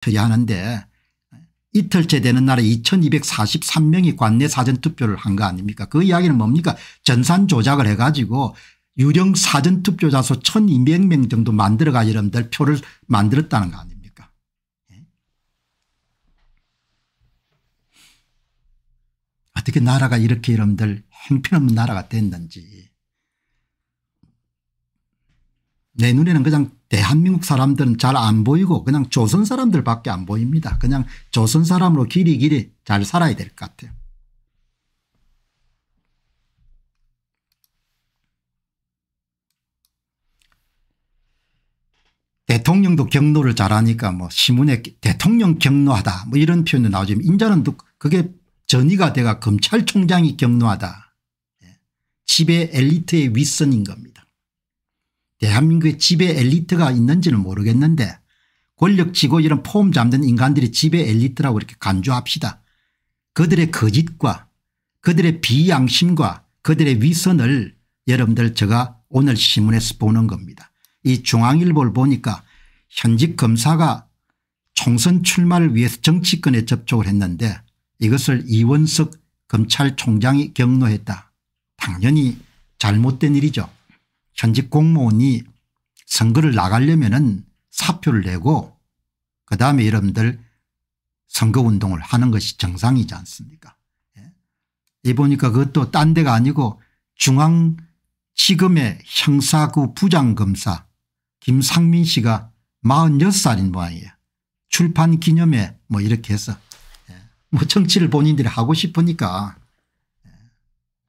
처리하는데 이틀째 되는 날에 2243명이 관내 사전투표를 한 거 아닙니까 그 이야기는 뭡니까 전산 조작을 해가지고 유령 사전투표자수 1200명 정도 만들어가 여러분들 표를 만들었다는 거 아닙니까 예? 어떻게 나라가 이렇게 여러분들 행편없는 나라가 됐는지 내 눈에는 그냥 대한민국 사람들은 잘 안 보이고 그냥 조선 사람들밖에 안 보입니다. 그냥 조선 사람으로 길이 길이 잘 살아야 될 것 같아요. 대통령도 경로를 잘하니까 뭐 시문에 대통령 경로하다 뭐 이런 표현도 나오지만 인자는 또 그게 전이가 돼가 검찰총장이 경로하다. 집의 예. 엘리트의 윗선인 겁니다. 대한민국의 지배 엘리트가 있는지는 모르겠는데 권력지고 이런 폼 잡는 인간들이 지배 엘리트라고 이렇게 간주합시다. 그들의 거짓과 그들의 비양심과 그들의 위선을 여러분들 제가 오늘 신문에서 보는 겁니다. 이 중앙일보를 보니까 현직 검사가 총선 출마를 위해서 정치권에 접촉을 했는데 이것을 이원석 검찰총장이 경로했다. 당연히 잘못된 일이죠. 현직 공무원이 선거를 나가려면 은 사표를 내고 그다음에 여러분들 선거운동을 하는 것이 정상이지 않습니까 예. 이 보니까 그것도 딴 데가 아니고 중앙지검의 형사구 부장검사 김상민 씨가 46살인 모양이에요. 출판기념회 뭐 이렇게 해서 예. 뭐 정치를 본인들이 하고 싶으니까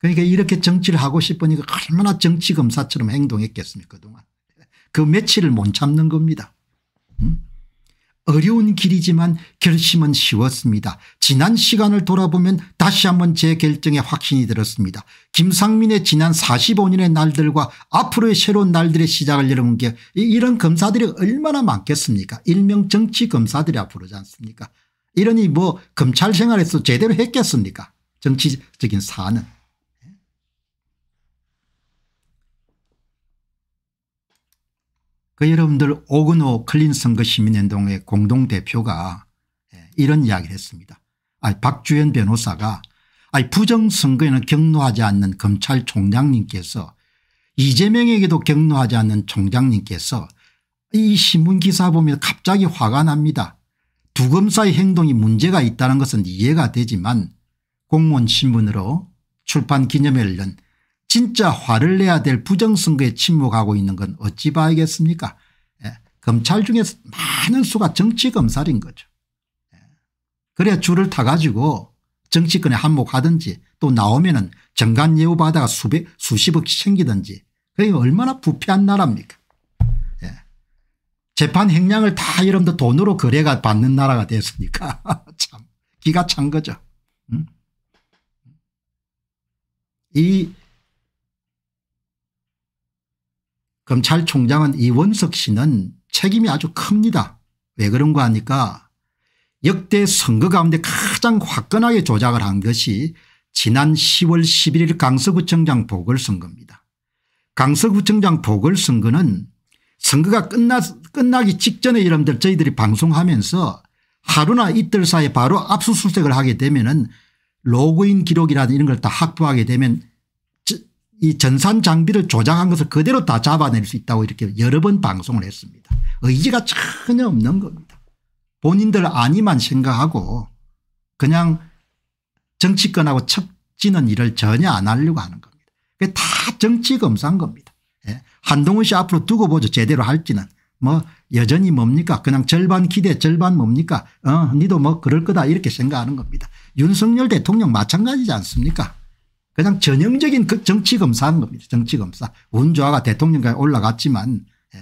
그러니까 이렇게 정치를 하고 싶으니까 그 얼마나 정치검사처럼 행동했겠습니까 그동안. 그 며칠을 못 참는 겁니다. 음? 어려운 길이지만 결심은 쉬웠습니다. 지난 시간을 돌아보면 다시 한번 제 결정에 확신이 들었습니다. 김상민의 지난 45년의 날들과 앞으로의 새로운 날들의 시작을 열어본 게 이런 검사들이 얼마나 많겠습니까 일명 정치 검사들이라 부르지 않습니까 이러니 뭐 검찰 생활에서 제대로 했겠습니까 정치적인 사안은. 그 여러분들 오근호 클린선거 시민연동의 공동대표가 예, 이런 이야기를 했습니다. 아 박주현 변호사가 아니 부정선거에는 격노하지 않는 검찰총장님께서 이재명에게도 격노하지 않는 총장님께서 이 신문기사 보면 갑자기 화가 납니다. 두 검사의 행동이 문제가 있다는 것은 이해가 되지만 공무원 신문으로 출판기념회를 연 진짜 화를 내야 될 부정선거에 침묵하고 있는 건 어찌 봐야겠습니까 예. 검찰 중에서 많은 수가 정치검찰인 거죠. 예. 그래야 줄을 타가지고 정치권에 한몫하든지 또 나오면 은 정관예우 받아가 수백 수십억씩 챙기든지 그게 얼마나 부패한 나라입니까 예. 재판 행량을 다 여러분들 돈으로 거래가 받는 나라가 됐으니까 참 기가 찬 거죠. 음? 이 검찰총장은 이원석 씨는 책임이 아주 큽니다. 왜 그런가 하니까 역대 선거 가운데 가장 화끈하게 조작을 한 것이 지난 10월 11일 강서구청장 보궐선거입니다. 강서구청장 보궐선거는 선거가 끝나, 끝나기 직전에 여러분들 저희들이 방송하면서 하루나 이틀 사이에 바로 압수수색을 하게 되면 은 로그인 기록이라든 이런 걸 다 확보하게 되면 이 전산 장비를 조작한 것을 그대로 다 잡아낼 수 있다고 이렇게 여러 번 방송을 했습니다. 의지가 전혀 없는 겁니다. 본인들 아니만 생각하고 그냥 정치권하고 척지는 일을 전혀 안 하려고 하는 겁니다. 그게 다 정치 검사인 겁니다. 예. 한동훈 씨 앞으로 두고 보죠. 제대로 할지는. 뭐 여전히 뭡니까 그냥 절반 기대 절반 뭡니까 어 니도 뭐 그럴 거다 이렇게 생각하는 겁니다. 윤석열 대통령 마찬가지지 않습니까 그냥 전형적인 그 정치 검사한 겁니다. 정치 검사. 운조아가 대통령까지 올라갔지만 예.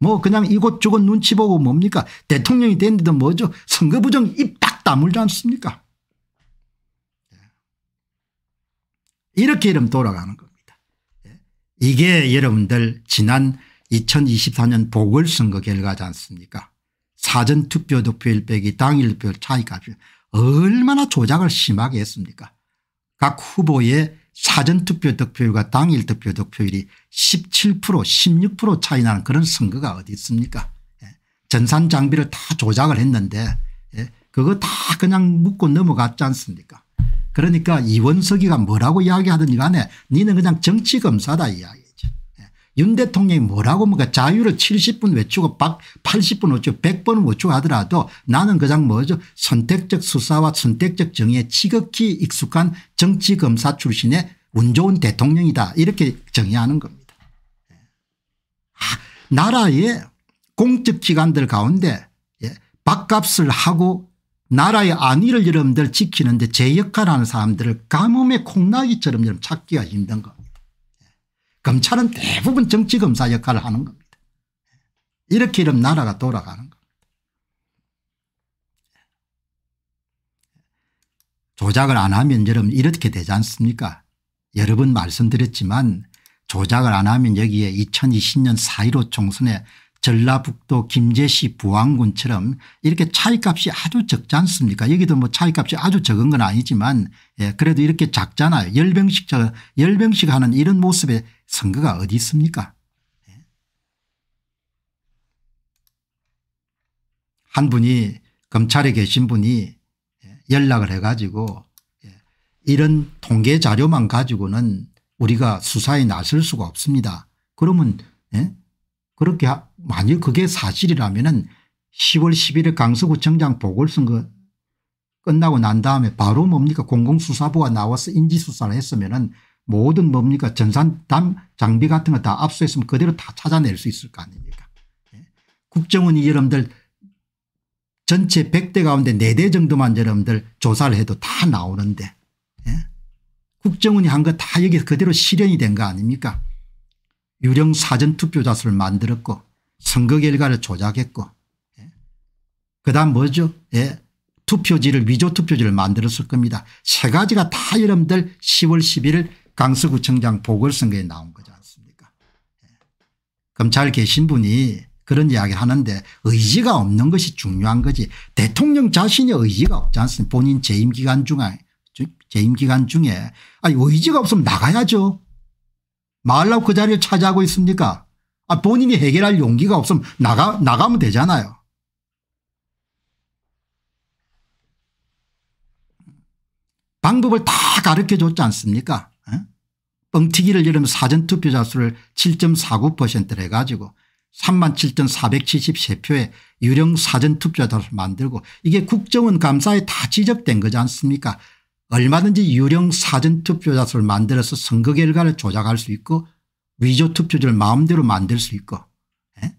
뭐 그냥 이곳저곳 눈치 보고 뭡니까 대통령이 됐는데도 뭐죠 선거 부정 입 딱 다물지 않습니까 예. 이렇게 이름 돌아가는 겁니다. 예. 이게 여러분들 지난 2024년 보궐선거 결과지 않습니까 사전투표 득표일 빼기 당일표 차이값이 얼마나 조작을 심하게 했습니까 각 후보의 사전투표 득표율과 당일 득표 득표율이 17% 16% 차이 나는 그런 선거가 어디 있습니까 예. 전산 장비를 다 조작을 했는데 예. 그거 다 그냥 묻고 넘어갔지 않습니까 그러니까 이원석이가 뭐라고 이야기하든지 간에 니는 그냥 정치검사다 이야기 윤 대통령이 뭐라고 뭔가 뭐 그러니까 자유를 70분 외치고 80분 외치고 100번 외치고 하더라도 나는 그냥 뭐죠 선택적 수사와 선택적 정의에 지극히 익숙한 정치검사 출신의 운 좋은 대통령이다 이렇게 정의하는 겁니다. 아, 나라의 공적기관들 가운데 예, 밥값을 하고 나라의 안위를 여러분들 지키는데 제 역할하는 사람들을 가뭄의 콩나기처럼 찾기가 힘든 겁니다. 검찰은 대부분 정치검사 역할을 하는 겁니다. 이렇게 이러면 나라가 돌아가는 겁니다. 조작을 안 하면 여러분 이렇게 되지 않습니까 여러 번 말씀드렸지만 조작을 안 하면 여기에 2020년 4.15 총선에 전라북도 김제시 부안군처럼 이렇게 차이값이 아주 적지 않습니까 여기도 뭐 차이값이 아주 적은 건 아니지만 예 그래도 이렇게 작잖아요 열병식 열병식 하는 이런 모습의 선거가 어디 있습니까 예. 한 분이 검찰에 계신 분이 예, 연락을 해 가지고 예, 이런 통계 자료만 가지고는 우리가 수사에 나설 수가 없습니다 그러면 예? 그렇게 하 만일 그게 사실이라면 10월 11일 강서구청장 보궐선거 끝나고 난 다음에 바로 뭡니까 공공수사부가 나와서 인지수사를 했으면 은 모든 뭡니까 전산담 장비 같은 거 다 압수했으면 그대로 다 찾아낼 수 있을 거 아닙니까 예. 국정원이 여러분들 전체 100대 가운데 4대 정도만 여러분들 조사를 해도 다 나오는데 예. 국정원이 한 거 다 여기서 그대로 실현이 된 거 아닙니까 유령 사전투표자수를 만들었고 선거 결과를 조작했고 예. 그다음 뭐죠 예. 투표지를 위조 투표지를 만들었을 겁니다. 세 가지가 다 여러분들 10월 11일 강서구청장 보궐선거에 나온 거지 않습니까 예. 검찰 계신 분이 그런 이야기 하는데 의지가 없는 것이 중요한 거지 대통령 자신이 의지가 없지 않습니까 본인 재임기간 중에 재임기간 중에 아니 의지가 없으면 나가야죠. 말라고 그 자리를 차지하고 있습니까 아, 본인이 해결할 용기가 없으면 나가, 나가면 되잖아요. 방법을 다 가르쳐 줬지 않습니까? 에? 어? 뻥튀기를 이러면 사전투표자 수를 7.49%를 해가지고 37,473표의 유령 사전투표자를 만들고 이게 국정원 감사에 다 지적된 거지 않습니까? 얼마든지 유령 사전투표자 수를 만들어서 선거 결과를 조작할 수 있고 위조 투표지를 마음대로 만들 수 있고 에? 예?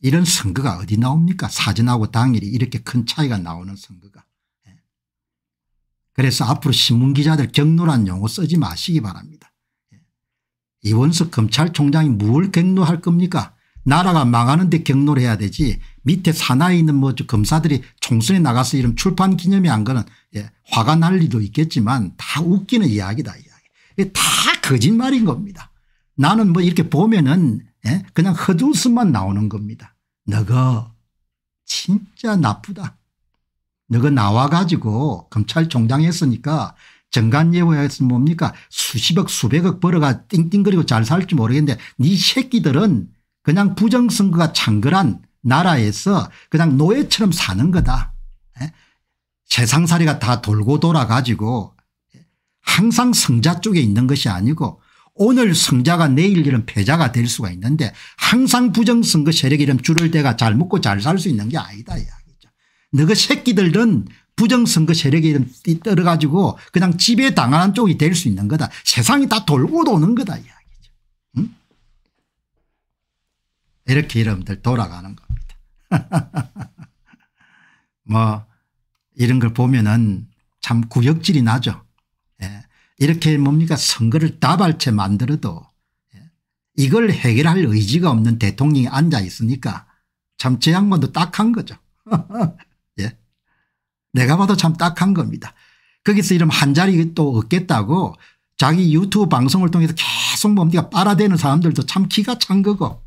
이런 선거가 어디 나옵니까 사전하고 당일이 이렇게 큰 차이가 나오는 선거가 에? 예? 그래서 앞으로 신문기자들 경로란 용어 쓰지 마시기 바랍니다. 에? 예? 이원석 검찰총장이 뭘 경로할 겁니까 나라가 망하는데 경로를 해야 되지 밑에 사나이 있는 뭐 검사들이 총선에 나가서 이런 출판 기념이한 거는 예, 화가 날 리도 있겠지만 다 웃기는 이야기다 이야기. 다 거짓말인 겁니다. 나는 뭐 이렇게 보면은 예, 그냥 헛웃음만 나오는 겁니다. 너가 진짜 나쁘다. 너가 나와 가지고 검찰총장 했으니까 정관예우에서 뭡니까 수십억 수백억 벌어가 띵띵거리고 잘 살지 모르겠는데 네 새끼들은 그냥 부정선거가 창궐한 나라에서 그냥 노예처럼 사는 거다. 예? 세상살이가 다 돌고 돌아 가지고 항상 승자 쪽에 있는 것이 아니고 오늘 승자가 내일 이런 패자가 될 수가 있는데 항상 부정선거 세력이 이런 줄을 대가 잘 먹고 잘 살 수 있는 게 아니다 이야기죠. 너그 새끼들은 부정선거 세력이 이 떨어가지고 그냥 집에 당하는 쪽이 될 수 있는 거다. 세상이 다 돌고 도는 거다 이야기죠. 응? 이렇게 여러분들 돌아가는 거. 뭐 이런 걸 보면은 참 구역질이 나죠. 예. 이렇게 뭡니까 선거를 다발체 만들어도 예. 이걸 해결할 의지가 없는 대통령이 앉아 있으니까 참 제 양반도 딱한 거죠. 예. 내가 봐도 참 딱한 겁니다. 거기서 이런 한 자리 또 얻겠다고 자기 유튜브 방송을 통해서 계속 뭡니까 빨아대는 사람들도 참 기가 찬 거고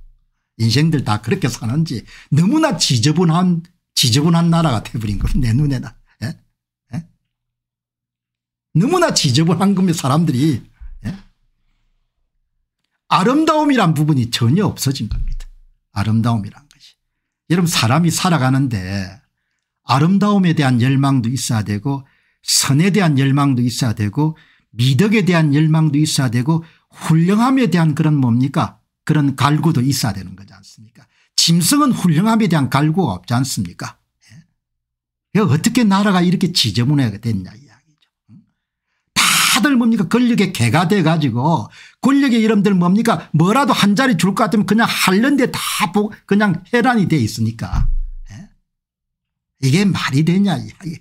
인생들 다 그렇게 사는지 너무나 지저분한 지저분한 나라가 돼버린 겁니다. 내 눈에는. 예? 예? 너무나 지저분한 겁니다. 사람들이. 예? 아름다움이란 부분이 전혀 없어진 겁니다. 아름다움이란 것이. 여러분 사람이 살아가는데 아름다움에 대한 열망도 있어야 되고 선에 대한 열망도 있어야 되고 미덕에 대한 열망도 있어야 되고 훌륭함에 대한 그런 뭡니까 그런 갈구도 있어야 되는 거지 않습니까 짐승은 훌륭함에 대한 갈구가 없지 않습니까 예? 어떻게 나라가 이렇게 지저분하게 됐냐 이야기죠. 다들 뭡니까 권력의 개가 돼가지고 권력의 이름들 뭡니까 뭐라도 한 자리 줄 것 같으면 그냥 할런데 다 그냥 해란이 돼 있으니까 예? 이게 말이 되냐 이야기.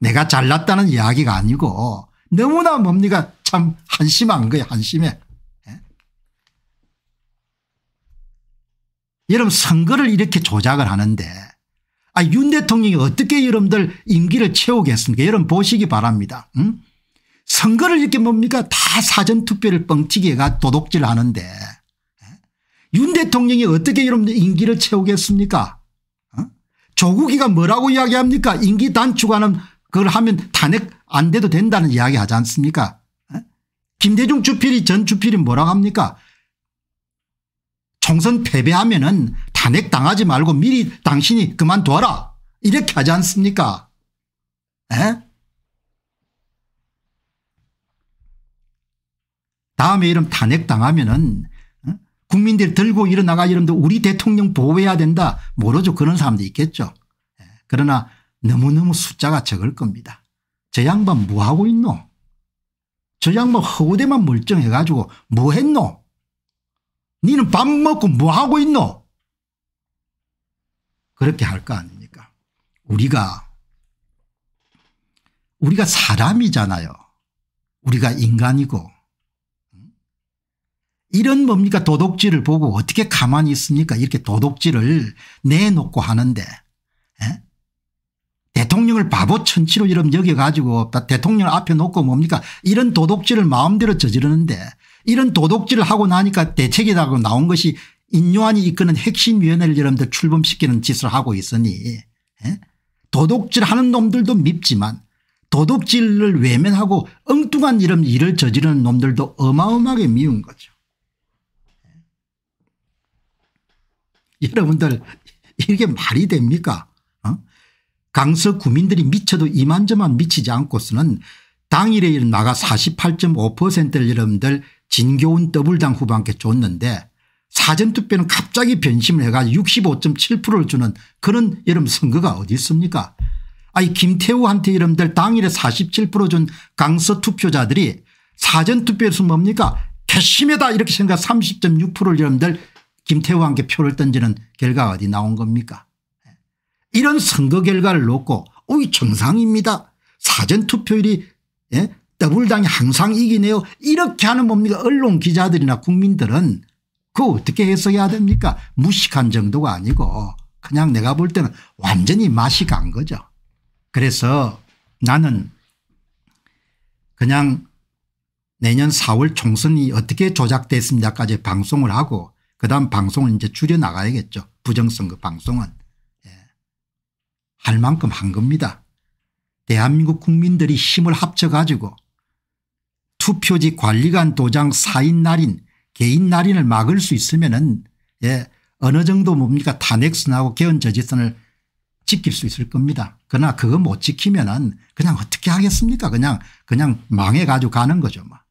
내가 잘났다는 이야기가 아니고 너무나 뭡니까 참 한심한 거예 한심해. 여러분 선거를 이렇게 조작을 하는데 아, 윤 대통령이 어떻게 여러분들 임기를 채우겠습니까 여러분 보시기 바랍니다. 응? 선거를 이렇게 뭡니까 다 사전투표를 뻥튀기해가 도둑질 하는데 윤 대통령이 어떻게 여러분들 임기를 채우겠습니까 어? 조국이가 뭐라고 이야기합니까 임기 단축하는 그걸 하면 탄핵 안 돼도 된다는 이야기 하지 않습니까 어? 김대중 주필이 전 주필이 뭐라고 합니까 총선 패배하면은 탄핵 당하지 말고 미리 당신이 그만둬라 이렇게 하지 않습니까? 에? 다음에 이런 탄핵 당하면은 어? 국민들 들고 일어나가 이러데 우리 대통령 보호해야 된다 모르죠 그런 사람도 있겠죠. 그러나 너무너무 숫자가 적을 겁니다. 저 양반 뭐하고 있노? 저 양반 허우대만 멀쩡해 가지고 뭐했노? 니는 밥 먹고 뭐 하고 있노? 그렇게 할 거 아닙니까? 우리가 우리가 사람이잖아요. 우리가 인간이고 이런 뭡니까 도둑질을 보고 어떻게 가만히 있습니까 이렇게 도둑질을 내놓고 하는데 에? 예? 대통령을 바보 천치로 이름 여겨가지고 대통령 앞에 놓고 뭡니까 이런 도둑질을 마음대로 저지르는데 이런 도덕질을 하고 나니까 대책이라고 나온 것이 인요한이 이끄는 핵심위원회를 여러분들 출범시키는 짓을 하고 있으니 예? 도덕질하는 놈들도 밉지만 도덕질을 외면하고 엉뚱한 이름 일을 저지르는 놈들도 어마어마하게 미운 거죠. 예? 여러분들 이게 말이 됩니까 어? 강서 구민들이 미쳐도 이만저만 미치지 않고서는 당일에 나가 48.5%를 여러분들 진교훈 더블당 후보한테 줬는데 사전투표는 갑자기 변심을 해가지고 65.7%를 주는 그런 여름 선거가 어디 있습니까 아니 김태우한테 이름들 당일에 47%준 강서 투표자들이 사전투표에서 뭡니까 개심에다 이렇게 생각 30.6%를 이름들 김태우한테 표를 던지는 결과가 어디 나온 겁니까 이런 선거 결과를 놓고 오이 정상입니다. 사전투표율이 예? 더불당이 항상 이기네요. 이렇게 하는 뭡니까 언론 기자들이나 국민들은 그 어떻게 해석해야 됩니까 무식한 정도가 아니고 그냥 내가 볼 때는 완전히 맛이 간 거죠. 그래서 나는 그냥 내년 4월 총선이 어떻게 조작됐습니다까지 방송을 하고 그다음 방송을 이제 줄여나가야겠죠. 부정선거 방송은. 예. 할 만큼 한 겁니다. 대한민국 국민들이 힘을 합쳐 가지고 투표지 관리관 도장 사인 날인 개인 날인을 막을 수 있으면은 예, 어느 정도 뭡니까 탄핵선하고 개헌저지선을 지킬 수 있을 겁니다. 그러나 그거 못 지키면은 그냥 어떻게 하겠습니까? 그냥 그냥 망해 가지고 가는 거죠. 뭐.